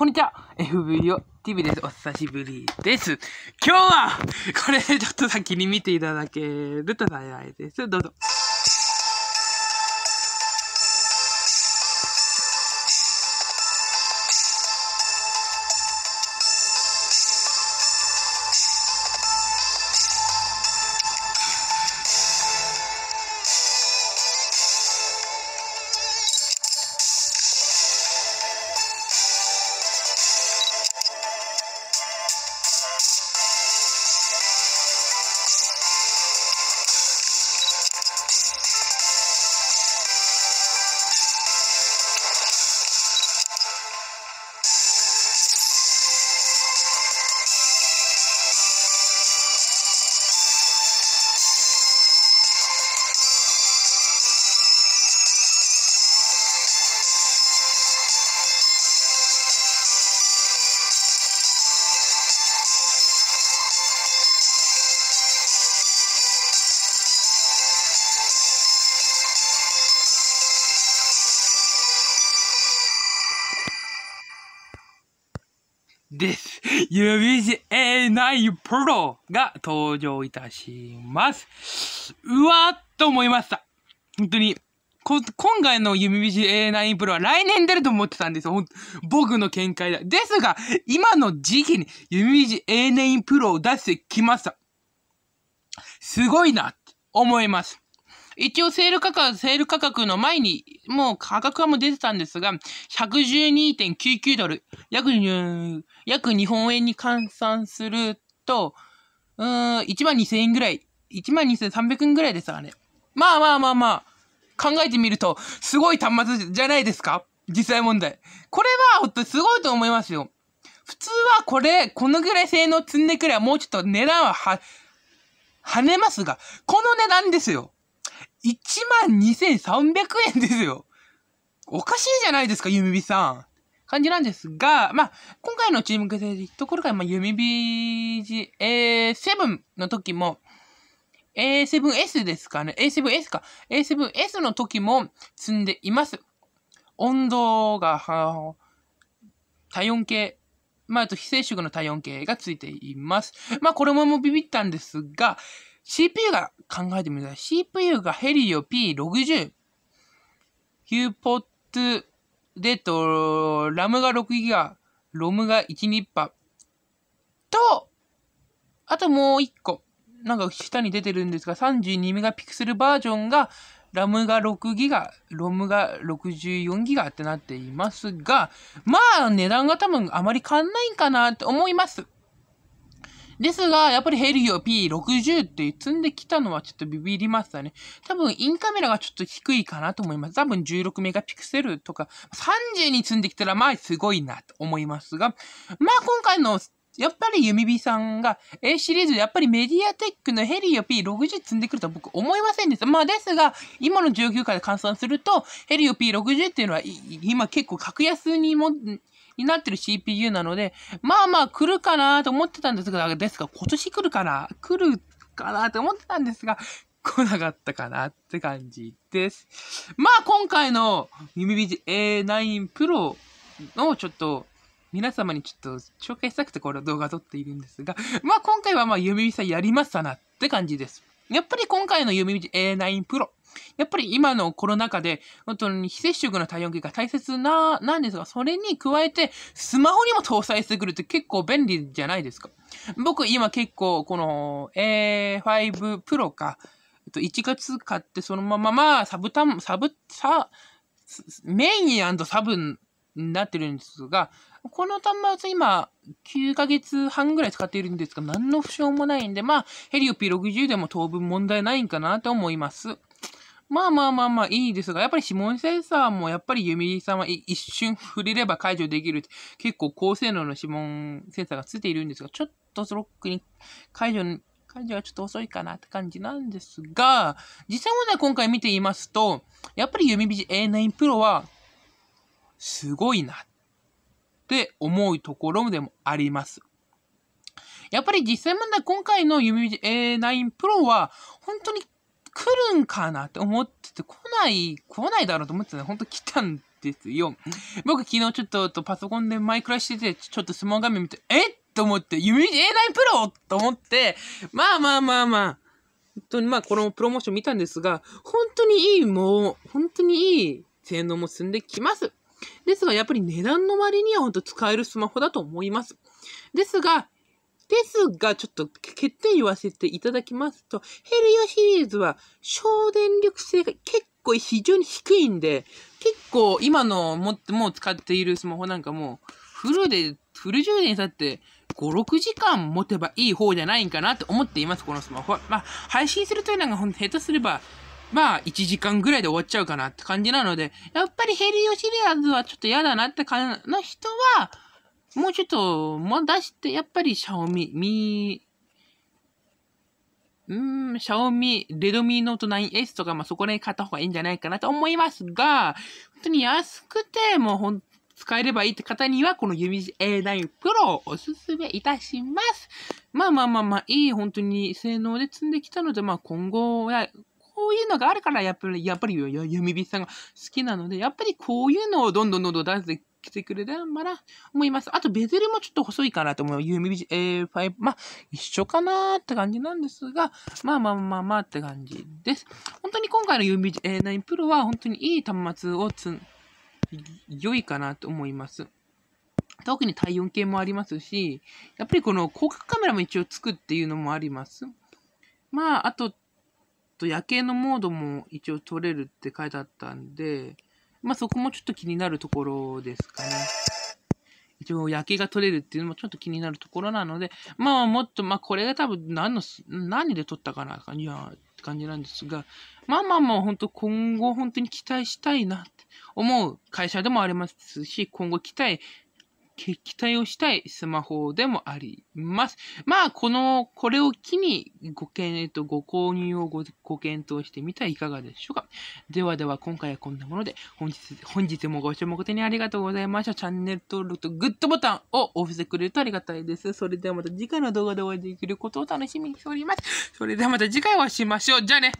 こんにちは !FVO TV です。お久しぶりです。今日は、これちょっと先に見ていただけると幸いです。どうぞ。です。UBCA9 Pro が登場いたします。うわーっと思いました。本当に。今回の UBCA9 Pro は来年出ると思ってたんですよ。僕の見解だ。ですが、今の時期に UBCA9 Pro を出してきました。すごいなって思います。一応セール価格、セール価格の前に、もう価格はもう出てたんですが、112.99ドル。約、約日本円に換算すると、うーん、12000円ぐらい。12300円ぐらいですからね。まあまあまあまあ。考えてみると、すごい端末じゃないですか実際問題。これは、ほんとすごいと思いますよ。普通はこれ、このぐらい性能積んでくればもうちょっと値段はは、跳ねますが、この値段ですよ。12,300円ですよ。おかしいじゃないですか、ユミビさん。感じなんですが、まあ、今回のチーム決定的ところから、まあ、ゆみびじ、A7 の時も、A7S ですかね。A7S か。A7S の時も積んでいます。温度が、体温計、まあ、あと非接触の体温計がついています。まあ、これもビビったんですが、CPU が考えてみたら、CPU がヘリオ P60。ヒューポットでと、ラムが6ギガ、ロムが1、2波。と、あともう1個。なんか下に出てるんですが、32メガピクセルバージョンが、ラムが6ギガ、ロムが64ギガってなっていますが、まあ値段が多分あまり変わんないんかなと思います。ですが、やっぱりヘリオ P60 って積んできたのはちょっとビビりましたね。多分、インカメラがちょっと低いかなと思います。多分16メガピクセルとか、30に積んできたら、まあ、すごいなと思いますが、まあ、今回のやっぱり弓火さんが A シリーズ、でやっぱりメディアテックのヘリオ P60 積んでくるとは僕思いませんでした。まあですが、今の19回で換算すると、ヘリオ P60 っていうのは今結構格安にも、になってる CPU なので、まあまあ来るかなと思ってたんですが、ですが今年来るかな来るかなと思ってたんですが、来なかったかなって感じです。まあ今回の UMBG A9 Pro のちょっと皆様にちょっと紹介したくてこれ動画撮っているんですが、まあ今回はまあ UMB さんやりましたなって感じです。やっぱり今回の UMB A9 Pro やっぱり今のコロナ禍で、本当に非接触の体温計が大切な、なんですが、それに加えて、スマホにも搭載してくるって結構便利じゃないですか。僕今結構、この A5 Pro か、1月買ってそのまま、まあ、サブタン、サブ、サ、メインサブになってるんですが、この端末今、9ヶ月半ぐらい使っているんですが、何の不詳もないんで、まあ、ヘリオ P60 でも当分問題ないんかなと思います。まあまあまあまあいいですが、やっぱり指紋センサーもやっぱりユミリさんは一瞬触れれば解除できる。結構高性能の指紋センサーがついているんですが、ちょっとスロックに解除、解除はちょっと遅いかなって感じなんですが、実際問題今回見ていますと、やっぱりユミビジ A9 Pro はすごいなって思うところでもあります。やっぱり実際問題今回のユミビジ A9 Pro は本当に来るんかなって思ってて、来ない、来ないだろうと思ってたら、ほんと来たんですよ。僕昨日ちょっととパソコンでマイクラしてて、ちょっとスマホ画面見て、えと思って、ユ A9 プロと思って、まあまあまあまあ、本当にまあこのプロモーション見たんですが、本当にいいもう、本当にいい性能も進んできます。ですが、やっぱり値段の割には本当使えるスマホだと思います。ですが、ですが、ちょっと欠点言わせていただきますと、ヘルヨシリーズは省電力性が結構非常に低いんで、結構今のももう使っているスマホなんかもフルで、フル充電さって、5、6時間持てばいい方じゃないんかなって思っています、このスマホは。まあ、配信するというのがほんと下手すれば、まあ、1時間ぐらいで終わっちゃうかなって感じなので、やっぱりヘルヨシリアーズはちょっと嫌だなって感じの人は、もうちょっと、ま、出して、やっぱり、シャオミ、ミー、んー、シャオミ、レドミーノート 9S とか、まあ、そこら辺買った方がいいんじゃないかなと思いますが、本当に安くて、もうほん、使えればいいって方には、この指 A9 Pro をおすすめいたします。まあまあまあまあ、いい本当に性能で積んできたので、まあ今後は、こういうのがあるから、やっぱり、やっぱり、弓火さんが好きなので、やっぱりこういうのをどんどんどんどん出して来てくれたんばな、思います。あと、ベゼルもちょっと細いかなと思う。UMBJ5、まあ、一緒かなって感じなんですが、まあまあまあまあって感じです。本当に今回の UMBJ9 Pro は本当にいい端末をつ良いかなと思います。特に体温計もありますし、やっぱりこの広角カメラも一応つくっていうのもあります。まあ、あと、と夜景のモードも一応取れるって書いてあったんで、まあ、そこもちょっと気になるところですかね。一応、夜景が撮れるっていうのもちょっと気になるところなので、まあ、もっと、まあ、これが多分何の、何で撮ったかな、感じは、って感じなんですが、まあまあまあ、本当今後本当に期待したいなって思う会社でもありますし、今後期待期待をしたいスマホでもあります。まあ、この、これを機にご検、えっと、ご購入をごご検討してみてはいかがでしょうか。ではでは、今回はこんなもので、本日、本日もご視聴誠にありがとうございました。チャンネル登録とグッドボタンを押してくれるとありがたいです。それではまた次回の動画でお会いできることを楽しみにしております。それではまた次回お会いしましょう。じゃあね